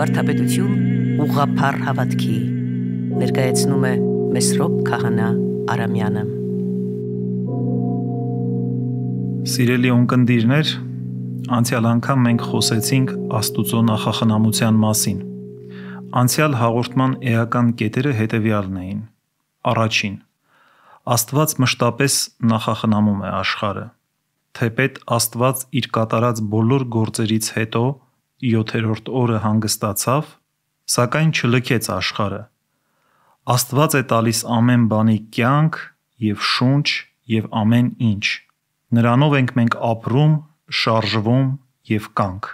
Վարդապետություն ուղափառ հավատքի ներկայացնում է Մեսրոպ քահանա Արամյանը։ Սիրելի ունկնդիրներ, անցյալ անգամ մենք խոսեցինք Աստուծո նախախնամության մասին։ Անցյալ հաղորդման էական կետերը հետևյալն էին։ Առաջին. Աստված մշտապես նախախնամում է աշխարը թեպետ Աստված իր կատարած բոլոր գործերից հետո 7-րդ օրը հանգստացավ, սակայն չլքեց աշխարը։ Աստված է տալիս ամեն բանի կյանք եւ շունչ եւ ամեն ինչ։ Նրանով ենք մենք ապրում, շարժվում եւ կանք։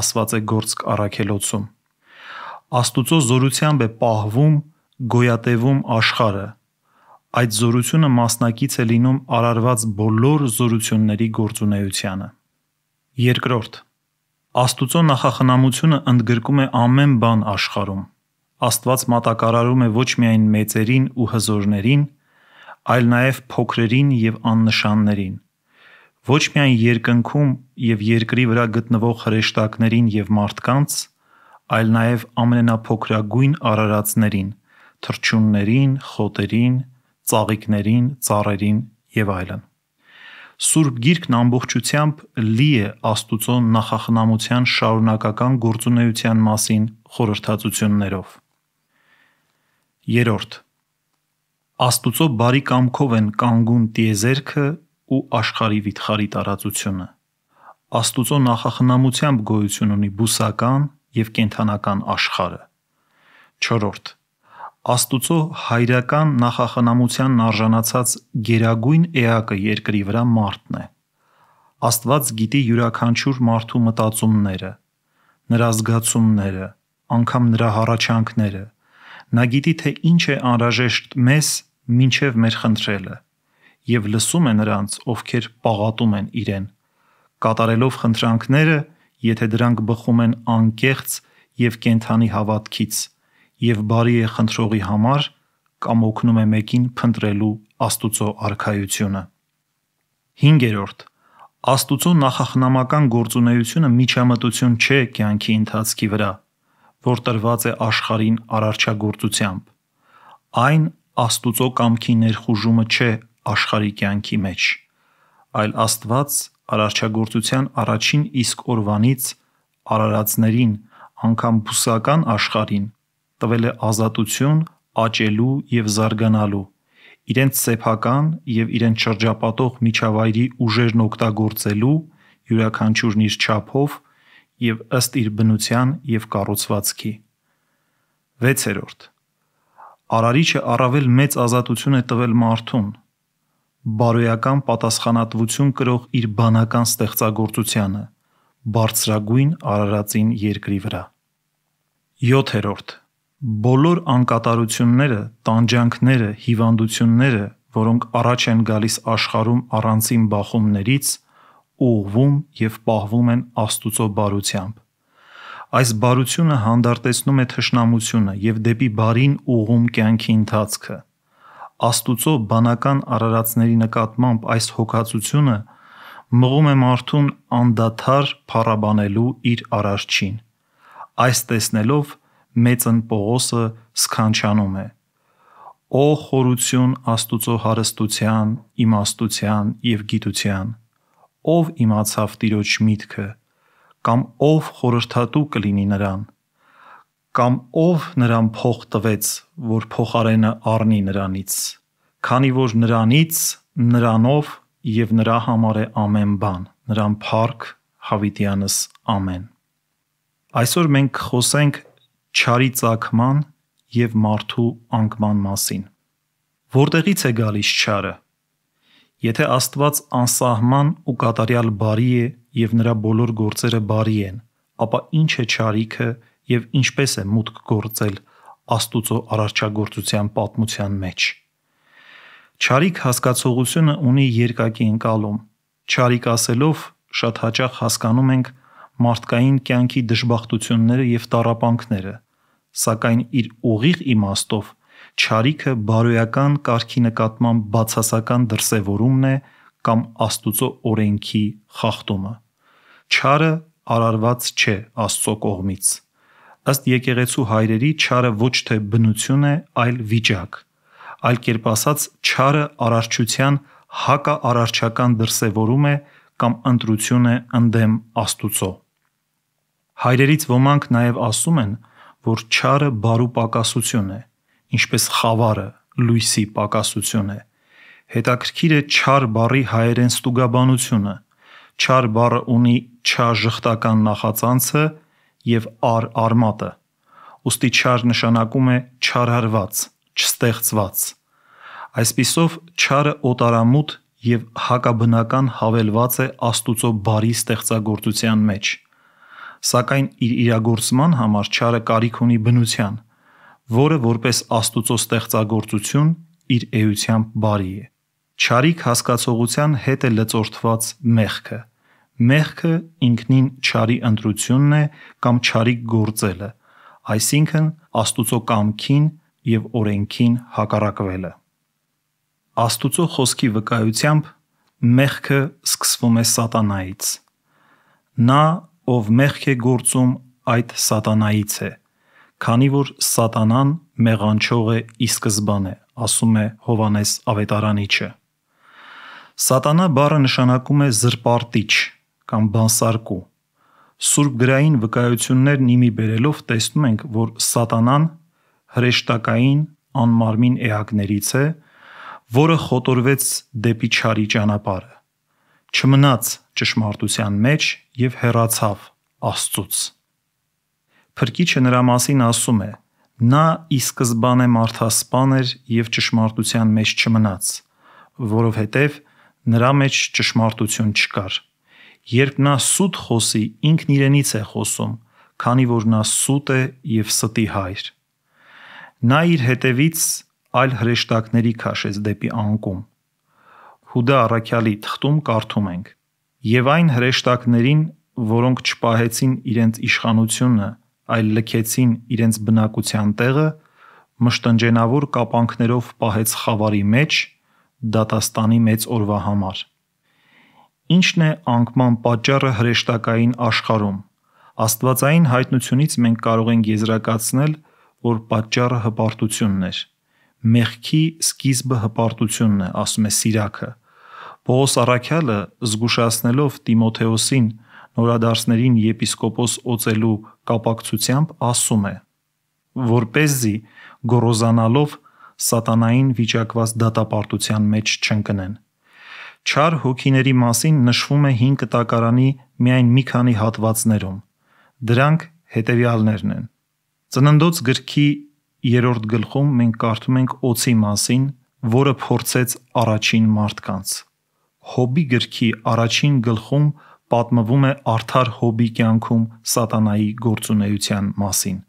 Աստված է գործք առաքելոցում։ Աստուծո զորությամբ է պահվում, գոյատևում աշխարը։ Այդ զորությունը մասնակից է լինում արարված բոլոր զորությունների գործունեությանը։ Երկրորդ Աստուծո նախախնամությունը ընդգրկում է ամեն բան աշխարհում։ Աստված մատակարարում է ոչ միայն մեծերին ու հզորներին, այլ նաև փոքրերին եւ աննշաններին։ Ոչ միայն երկնքում եւ երկրի վրա գտնվող հրեշտակներին եւ մարդկանց, այլ նաև ամենափոքրագույն արարածներին՝ թռչուններին, խոտերին, ծաղիկներին, ծառերին եւ այլն։ Սուրբ Գիրքն ամբողջությամբ լի է Աստուծո նախախնամության շարունակական գործունեության մասին խորհրդածություններով։ 3. Աստուծո բարի կամքով են կանգուն տիեզերքը ու աշխարհի վիթխարի տարածությունը։ Աստուծո նախախնամությամբ գոյություն ունի բուսական եւ կենթանական աշխարհը։ 4. Աստուծո հայրական նախախնամությանն արժանացած գերագույն էակը երկրի վրա մարդն է։ Աստված գիտի յուրաքանչյուր մարդու մտածումները, նրա զգացումները, անգամ նրա հառաչանքները։ Նա գիտի, թե ինչ է անհրաժեշտ մեզ մինչև մեր խնդրելը եւ լսում է նրանց, ովքեր պաղատում են իրեն, կատարելով խնդրանքները, եթե դրանք բխում են անկեղծ եւ կենթանի հավատքից եւ բարի է խնդրողի համար կամ օգնում է մեկին փնտրելու Աստուծո արքայությունը։ 5-րդ Աստուծո նախախնամական գործունեությունը միջամտություն չէ կյանքի ընթացքի վրա, որ տրված է աշխարհին արարչագործությամբ։ Այն Աստուծո կամքի ներխուժումը չէ աշխարհի կյանքի մեջ, այլ Աստված արարչագործության առաջին իսկ օրվանից արարածներին, անկամ բուսական աշխարհին տվել է ազատություն աճելու եւ զարգանալու իրենց սեփական եւ իրենց շրջապատող միջավայրի ուժերն օգտագործելու յուրաքանչյուրն իր չափով եւ ըստ իր բնության եւ կառուցվածքի 6-րդ Արարիչը առավել մեծ ազատություն է տվել մարդուն բարոյական պատասխանատվություն կրող իր բանական ստեղծագործությանը բարձրագույն Արարածին երկրի վրա 7-րդ բոլոր անկատարությունները, տանջանքները, հիվանդությունները, որոնք առաջ են գալիս աշխարհում առանցին բախումներից, ուղվում եւ պահվում են Աստուծո բարությամբ։ Այս բարությունը հանդարտեցնում է թշնամությունը եւ դեպի բարին ուղում կյանքի ընթացքը։ Աստուծո բանական արարածների նկատմամբ այս հոգացությունը մղում է մարդուն անդադար փառաբանելու իր արարչին։ Այս տեսնելով մեծն Պողոսը սքանչանում է. Օ խորություն Աստուծո հարստության, իմաստության եւ գիտության, ով իմացավ Տիրոջ միտքը, կամ ով խորհրդատու կլինի նրան, կամ ով նրան փող տվեց, որ փոխարենը առնի նրանից, քանի որ նրանից, նրանով եւ նրա համար է ամեն բան, նրան փառք հավիտյանս ամեն։ Այսօր մենք խոսենք չարի ցակման եւ մարդու անկման մասին։ Որտեղից է գալիս չարը։ Եթե Աստված անսահման ու կատարյալ բարի է եւ նրա բոլոր գործերը բարի են, ապա ինչ է չարիքը եւ ինչպես է մուտք գործել Աստուծո արարչագործության պատմության մեջ։ Չարիք հասկացողությունը ունի երկակի ընկալում։ Չարիք ասելով շատ հաճախ հասկանում ենք մարդկային կյանքի դժբախտությունները եւ տարապանքները, սակայն իր ուղիղ իմաստով չարիքը բարոյական կարգի նկատմամբ բացասական դրսևորումն է կամ Աստուծո օրենքի խախտումը։ Չարը արարված չէ Աստծո կողմից։ Ըստ եկեղեցու հայրերի չարը ոչ թե բնություն է, այլ վիճակ։ Այլ կերպ ասած, չարը արարչության հակաարարչական դրսևորում է կամ ընտրություն է ընդդեմ Աստուծո։ Հայրերից ոմանք նաև ասում են, որ չարը բարու պակասություն է, ինչպես խավարը լույսի պակասություն է։ Հետաքրքիր է չար բառի հայերեն ստուգաբանությունը։ Չար բառը ունի չաժխտական նախածանցը եւ ար արմատը։ Ոստի չար նշանակում է չարարված, չստեղծված։ Այսպիսով չարը օտարամուտ եւ հակաբնական հավելված է Աստուծո բարի ստեղծագործության մեջ սակայն իր իրագործման համար չարը կարիք ունի բնության, որը որպես Աստուծո ստեղծագործություն իր էությամբ բարի է։ Չարիք հասկացողության հետ է լծորթված մեղքը։ Մեղքը ինքնին չարի ընտրությունն է կամ չարիք գործելը, այսինքն Աստուծո կամքին եւ օրենքին հակառակվելը։ Աստուծո խոսքի վկայությամբ մեղքը սկսվում է սատանայից։ Նա ով մեղք է գործում այդ սատանայից է քանի որ սատանան մեղանչող է ի սկզբանե ասում է Հովանես ավետարանիչը Սատանա բառը նշանակում է զրպարտիչ կամ բանսարկու։ Սուրբ գրային վկայություններն իմի բերելով տեսնում ենք, որ Սատանան հրեշտակային անմարմին էակներից է, որը խոտորվեց դեպի չարի ճանապարհը չմնաց ճշմարտության մեջ եւ հեռացավ Աստծուց։ Փրկիչը նրա մասին ասում է. նա ի սկզբանե մարդասպան էր եւ ճշմարտության մեջ չմնաց, որովհետեւ նրա մեջ ճշմարտություն չկար։ Երբ նա սուտ խոսի, ինքն իրենից է խոսում, քանի որ նա սուտ է եւ ստի հայր։ Նա իր հետևից այլ հրեշտակների քաշեց դեպի անկում Հուդա առաքյալի թղթում կարդում ենք. «Եվ այն հրեշտակներին, որոնք չպահեցին իրենց իշխանությունը, այլ լքեցին իրենց բնակության տեղը, մշտնջենավոր կապանքներով պահեց խավարի մեջ, դատաստանի մեծ օրվա համար»։ Ինչն է անկման պատճառը հրեշտակային աշխարհում։ Աստվածային հայտնությունից մենք կարող ենք եզրակացնել, որ պատճառը հպարտությունն էր։ Մեղքի սկիզբը հպարտությունն է, ասում է Սիրակը։ Պողոս Արաքյալը զգուշացնելով Տիմոթեոսին նորադարձներին եպիսկոպոս օծելու կապակցությամբ ասում է. որ เป զի գොරոզանալով սատանային վիճակված դատապարտության մեջ չընկնեն։ Չար հոգիների մասին նշվում է 5 կտակարանի միայն մի քանի հատվածներում։ Դրանք հետևյալներն են։ Ծննդոց գրքի 3-րդ գլխում մենք կարդում ենք օծի մասին, որը փորձեց առաջին մարդկանց։ Հոբի գրքի առաջին գլխում պատմվում է արդար Հոբի կյանքում սատանայի գործունեության մասին։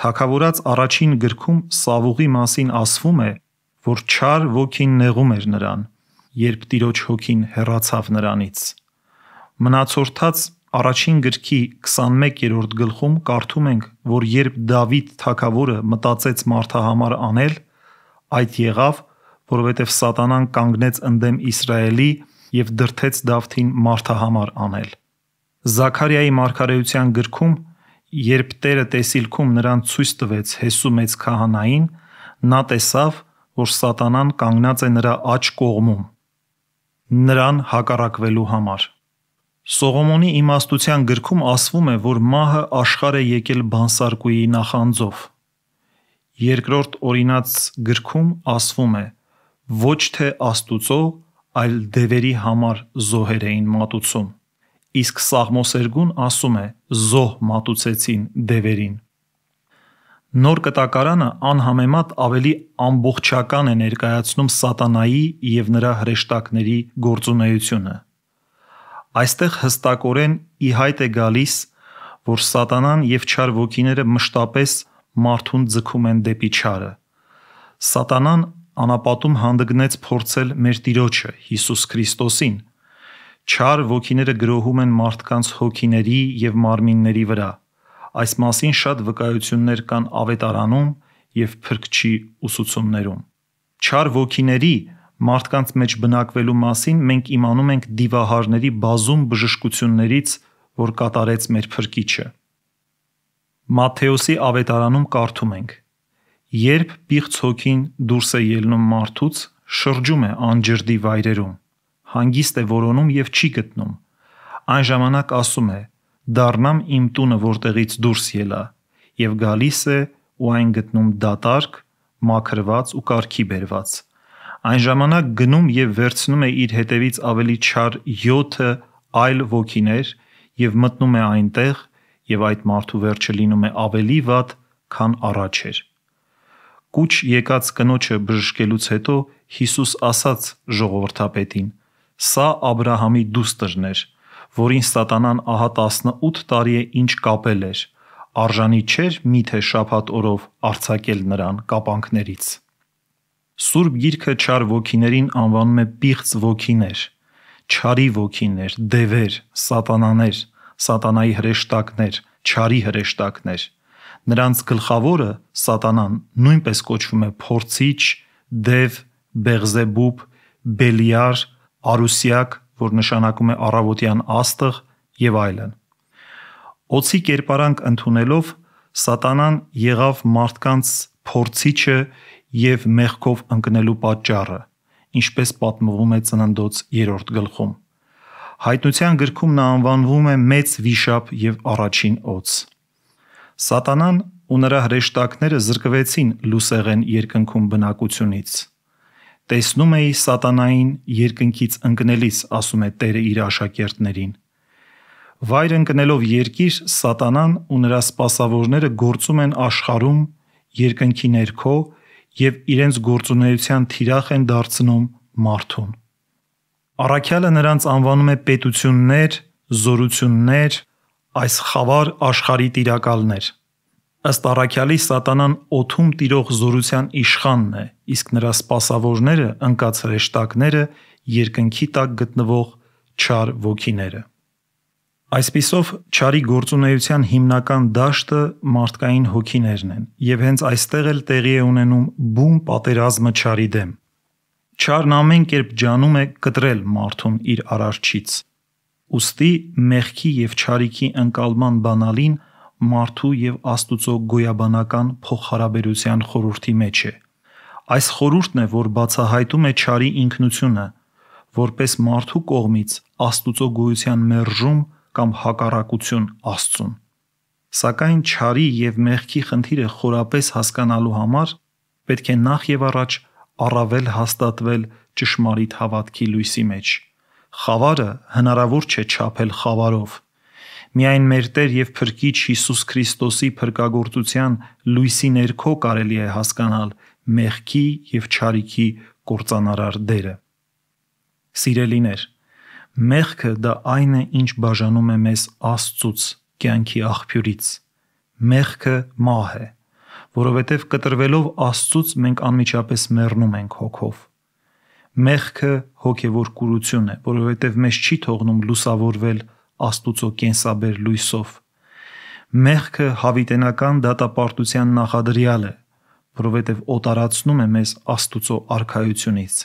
Թակավորած առաջին գրքում Սավուղի մասին ասվում է, որ չար ոգին նեղում էր նրան, երբ Տիրոջ հոգին հեռացավ նրանից։ Մնացորդած առաջին գրքի 21-րդ գլխում կարդում ենք, որ երբ Դավիթ թակավորը մտածեց մարդահամար անել, այդ եղավ, որովհետև սատանան կանգնեց ընդդեմ Իսրայելի եւ դրթեց Դավթին մարդահամար անել։ Զաքարիայի մարգարեության գրքում, երբ Տերը տեսիլքում նրան ցույց տվեց Հեսու մեծ քահանային, նա տեսավ, որ սատանան կանգնած է նրա աջ կողմում, նրան հակառակվելու համար։ Սողոմոնի իմաստության գրքում ասվում է, որ մահը աշխարհ է եկել բանսարկուի նախանձով։ Երկրորդ օրինաց գրքում ասվում է ոչ թե Աստուծո, այլ դևերի համար զոհեր էին մատուցում։ Իսկ Սաղմոսերգուն ասում է. զոհ մատուցեցին դևերին։ Նոր կտակարանը անհամեմատ ավելի ամբողջական է ներկայացնում սատանայի եւ նրա հրեշտակների գործունեությունը։ Այստեղ հստակորեն ի հայտ է գալիս, որ սատանան եւ չար ոգիները մշտապես մարդուն ձգում են դեպի չարը։ Սատանան անապատում հանդգնեց փորձել մեր Տիրոջը Հիսուս Քրիստոսին։ Չար ոգիները գրոհում են մարդկանց հոգիների եւ մարմինների վրա։ Այս մասին շատ վկայություններ կան ավետարանում եւ փրկչի ուսուցումներում։ Չար ոգիների մարդկանց մեջ բնակվելու մասին մենք իմանում ենք դիվահարների բազում բժշկություններից, որ կատարեց մեր Փրկիչը։ Մատթեոսի ավետարանում կարդում ենք. Երբ պիղծ հոգին դուրս է ելնում մարդուց, շրջում է անջրդի վայրերում, հանգիստ է որոնում եւ չի գտնում։ Այն ժամանակ ասում է. «Դառնամ իմ տունը, որտեղից դուրս ելա» եւ գալիս է ու այն գտնում դատարկ, մաքրված ու կարգի բերված։ Այն ժամանակ գնում եւ վերցնում է իր հետևից ավելի չար 7 այլ ոգիներ եւ մտնում է այնտեղ եւ այդ մարդու վերջը լինում է ավելի վատ, քան առաջ էր։ Կուչ եկած կնոջը բժշկելուց հետո Հիսուս ասաց ժողովրդապետին. «Սա Աբ รา համի դուստրն էր, որին սատանան ահա 18 տարի է ինչ կապել էր, արժանի չէր միթե շաբաթ օրով արձակել նրան կապանքներից»։ Սուրբ Գիրքը չար ոգիներին անվանում է պիղծ ոգիներ, չարի ոգիներ, դևեր, սատանաներ, սատանայի հրեշտակներ, չարի հրեշտակներ։ Նրանց գլխավորը Սատանան նույնպես կոչվում է փորձիչ, դև, բեղզեբուբ, բելիար, արուսիակ, որ նշանակում է առավոտյան աստղ եւ այլն։ Օցի կերպարանք ընդունելով Սատանան եղավ մարդկանց փորձիչը եւ մեղքով ընկնելու պատճառը, ինչպես պատմվում է ծննդոց 3-րդ գլխում։ Հայտնության գրքում նա անվանվում է մեծ վիշապ եւ առաջին օծ։ Սատանան ու նրա հրեշտակները զրկվեցին լուսեղեն երկնքում բնակությունից։ Տեսնում էի սատանային երկնքից ընկնելիս, ասում է Տերը իր աշակերտներին։ Վայր ընկնելով երկիր սատանան ու նրա սպասավորները գործում են աշխարում երկնքի ներքո եւ իրենց գործունեության թիրախ են դարձնում մարդուն։ Առաքյալը նրանց անվանում է պետություններ, զորություններ, այս խավար աշխարհի տիրակալներ։ Ըստ առաքյալի սատանան օթում տիրող զորության իշխանն է, իսկ նրա սпасավորները ընկած հրեշտակները երկնքի տակ գտնվող չար ոգիները։ Այսպիսով չարի գործունեության հիմնական դաշտը մարդկային հոգիներն են, եւ հենց այստեղ էլ տեղի է ունենում բում պատերազմը չարի դեմ։ Չարն ամեն կերպ ջանում է կտրել մարդուն իր արարչից։ Ոստի մեղքի եւ ճարիքի ընկալման բանալին մարդու եւ Աստուծո գոյաբանական փոխհարաբերության խորհրդի մեջ է։ Այս խորհուրդն է, որ բացահայտում է ճարի ինքնությունը, որպես մարդու կողմից Աստուծո գոյության մերժում կամ հակառակություն Աստծուն։ Սակայն ճարի եւ մեղքի խնդիրը խորապես հասկանալու համար պետք է նախ եւ առաջ առավել հաստատվել ճշմարիտ հավատքի լույսի մեջ։ Խավարը հնարավոր չէ չափել խավարով։ Միայն մեր Տեր եւ Փրկիչ Հիսուս Քրիստոսի փրկagorցության լույսի ներքո կարելի է հասկանալ մեղքի եւ չարիքի կործանարար դերը։ Սիրելիներ, մեղքը դա այն է, ինչ բաժանում է մեզ Աստծուց, կյանքի աղբյուրից։ Մեղքը մահ է, որովհետև կտրվելով Աստծուց մենք անմիջապես մեռնում ենք հոգով։ Մեղքը հոգևոր կուրություն է, որովհետև մեզ չի թողնում լուսավորվել Աստուծո կենսաբեր լույսով։ Մեղքը հավիտենական դատապարտության նախադրյալ է, որովհետև օտարացնում է մեզ Աստուծո արքայությունից։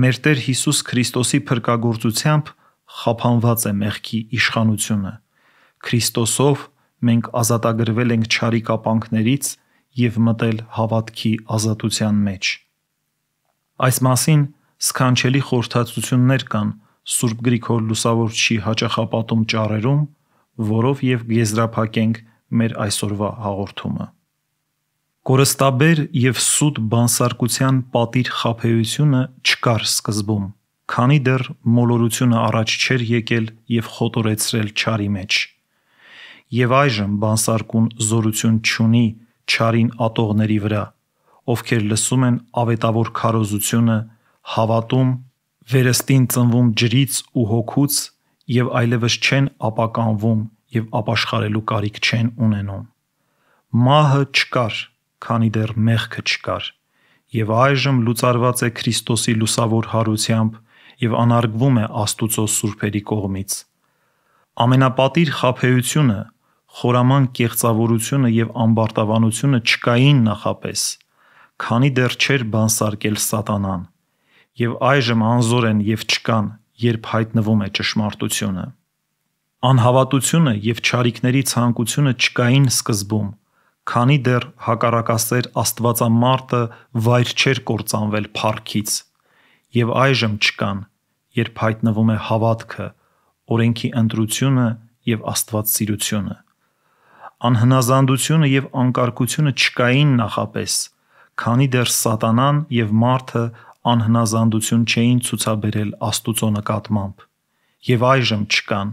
Մեր Տեր Հիսուս Քրիստոսի փրկagorցությամբ խափանված է մեղքի իշխանությունը։ Քրիստոսով մենք ազատագրվել ենք չարի կապանքներից եւ մտել հավատքի ազատության մեջ։ Այս մասին սքանչելի խորհրդածություններ կան Սուրբ Գրիգոր Լուսավորչի հաճախապատում ճառերում, որով եւ գեզրափակենք մեր այսօրվա հաղորդումը։ Կորստաբեր եւ սուտ բանսարկության պատիր խափեությունը չկար սկզբում, քանի դեռ մոլորությունը առաջ չէր եկել եւ խոտորեցրել ճարի մեջ։ Եվ այժմ բանսարկուն զորություն չունի ճարին ատողների վրա, ովքեր լսում են ավետավոր քարոզությունը, հավատում, վերստին ծնվում ջրից ու հոգուց եւ այլևս չեն ապականվում եւ ապաշխարելու կարիք չեն ունենում։ Մահը չկար, քանի դեռ մեղքը չկար, եւ այժմ լուծարված է Քրիստոսի լուսավոր հարությամբ եւ անարգվում է Աստուծո սուրբերի կողմից։ Ամենապատիր խափեությունը, խորաման կեղծավորությունը եւ ամբարտավանությունը չկային նախապես, քանի դեռ չէր բանսարկել սատանան, եւ այժմ անզոր են եւ չկան, երբ հայտնվում է ճշմարտությունը։ Անհավատությունը եւ ճարիքների ցանկությունը չկային սկզբում, քանի դեռ հակառակասեր Աստվածամարտը վայր չէր կործանվել փառքից, եւ այժմ չկան, երբ հայտնվում է հավատքը, օրենքի ընտրությունը եւ Աստվածսիրությունը։ Անհնազանդությունը եւ անկարգությունը չկային նախապես, քանի դեռ սատանան եւ մարդը անհնազանդություն չէին ցուցաբերել Աստուծո նկատմամբ եւ այժմ չկան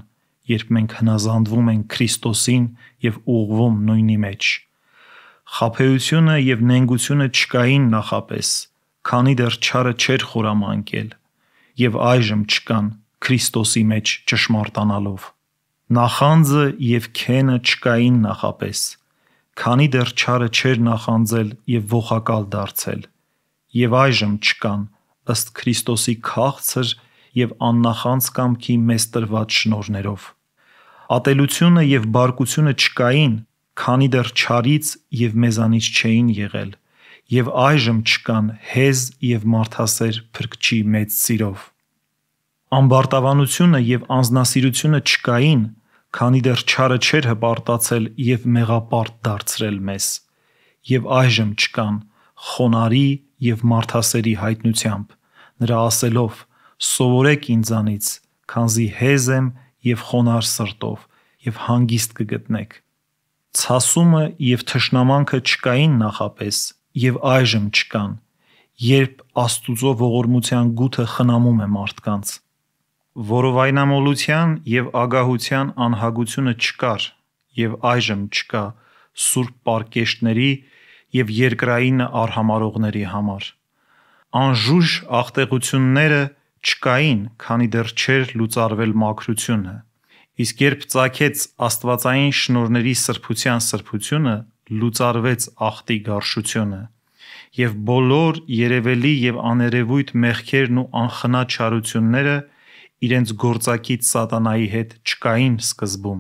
երբ մենք հնազանդվում ենք Քրիստոսին եւ ուղվում նույնի մեջ խափեությունը եւ նենգությունը չկային նախապես քանի դեռ չարը չէր խորամանկել եւ այժմ չկան Քրիստոսի մեջ ճշմարտանալով նախանձը եւ քենը չկային նախապես քանի դեռ չարը չեր նախանձել եւ ողակալ դարձել եւ այժմ չկան ըստ Քրիստոսի քաղցր եւ աննախանձ կամքի մեզ տրված շնորներով ատելությունը եւ բարկությունը չկային քանի դեռ չարից եւ մեզանից չէին եղել եւ այժմ չկան հեզ եւ մարդասեր փրկչի մեծ սիրով ամբարտավանությունը եւ անznասիրությունը չկային քանի դեռ չարը չեր հպարտացել եւ մեղապարտ դարձրել մեզ եւ այժմ չկան խոնարի եւ մարդասերի հայտնությամբ նրա ասելով սովորեք ինձանից քանզի հեզ եմ եւ խոնար սրտով եւ հանգիստ կգտնեք ցասումը եւ թշնամանքը չկային նախապես եւ այժմ չկան երբ աստուծո ողորմության գութը խնամում է մարդկանց Որովայնամոլության եւ ագահության անհագությունը չկար եւ այժմ չկա սուրբ պարկեշտների եւ երկրային արհամարհողների համար։ Անժուժ աղտեղությունները չկային, քանի դեռ չէր լուծարվել մաքրությունը։ Իսկ երբ ծագեց Աստվածային շնորհների սրբության սրբությունը, լուծարվեց ախտի գարշությունը եւ բոլոր երևելի եւ աներևույթ մեղքերն ու անխնա չարությունները իրենց գործակից սատանայի հետ չկային սկզբում։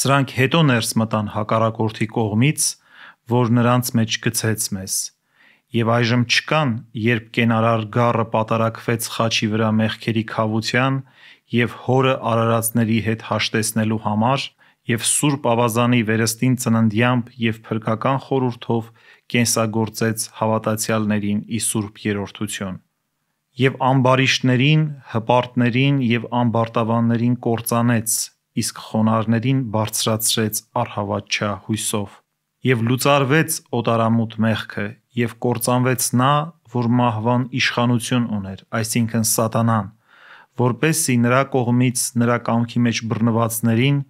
Սրանք հետո ներս մտան հակառակորդի կողմից, որ նրանց մեջ գցեց մեզ։ Եվ այժմ չկան, երբ կենարար գառը պատարակվեց խաչի վրա մեղքերի խավության եւ հորը արարածների հետ հաշտեցնելու համար եւ Սուրբ Ավազանի վերստին ծննդյամբ եւ փրկական խորհուրդով կենսագործեց հավատացյալներին ի Սուրբ Երորդություն եւ ամբարիշտներին, հպարտներին եւ ամբարտավաններին կործանեց, իսկ խոնարներին բարձրացրեց արհավաճա հույսով։ Եվ լուծարվեց օտարամուտ մեղքը եւ կործանվեց նա, որ մահվան իշխանություն ուներ, այսինքն սատանան, որպեսի նրա կողմից նրա կամքի մեջ բռնվածներին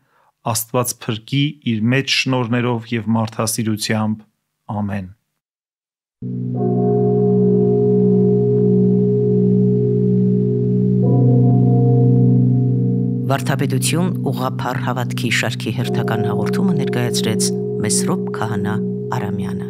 Աստված փրկի իր մեջ շնորներով եւ մարդասիրությամբ։ Ամեն։ Thank you Վարդապետություն ուղափառ հավատքի շարքի հերթական հաղորդումը ներկայացրեց Մեսրոպ Քահանա Արամյանը։